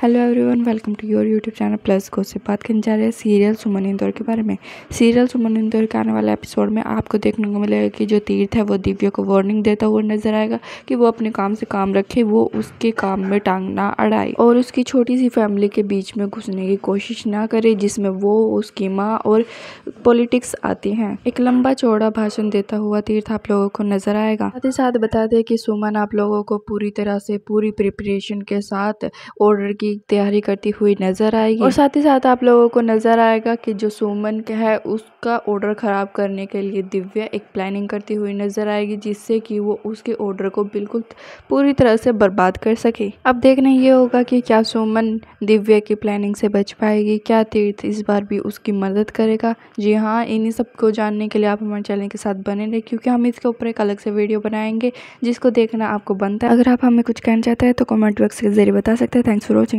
hello everyone welcome to your YouTube channel plus को से बात करने जा रहे हैं सीरियल सुमन इंदौर के बारे में सीरियल सुमन इंदौर के आने वाले एपिसोड में आपको देखने को मिलेगा कि जो तीर्थ है वो दिव्या को वार्निंग देता हुआ नजर आएगा कि वो अपने काम से काम रखे वो उसके काम में टांग ना अड़ाए और उसकी छोटी सी फैमिली के बीच में घुसने की कोशिश ना करे जिसमें वो उसकी माँ और पॉलिटिक्स आती हैं एक लंबा चौड़ा भाषण देता हुआ तीर्थ आप लोगों को नजर आएगा साथ ही साथ बता दें कि सुमन आप लोगों को पूरी तरह से पूरी प्रिपरेशन के साथ ऑर्डर की की तैयारी करती हुई नज़र आएगी और साथ ही साथ आप लोगों को नज़र आएगा कि जो सुमन का है उसका ऑर्डर ख़राब करने के लिए दिव्या एक प्लानिंग करती हुई नज़र आएगी जिससे कि वो उसके ऑर्डर को बिल्कुल पूरी तरह से बर्बाद कर सके अब देखना ये होगा कि क्या सुमन दिव्या की प्लानिंग से बच पाएगी क्या तीर्थ इस बार भी उसकी मदद करेगा जी हाँ इन्हीं सब को जानने के लिए आप हमारे चैनल के साथ बने रहे क्योंकि हम इसके ऊपर एक अलग से वीडियो बनाएंगे जिसको देखना आपको बनता है अगर आप हमें कुछ कहना चाहते हैं तो कमेंट बॉक्स के जरिए बता सकते हैं थैंक्स फॉर वॉचिंग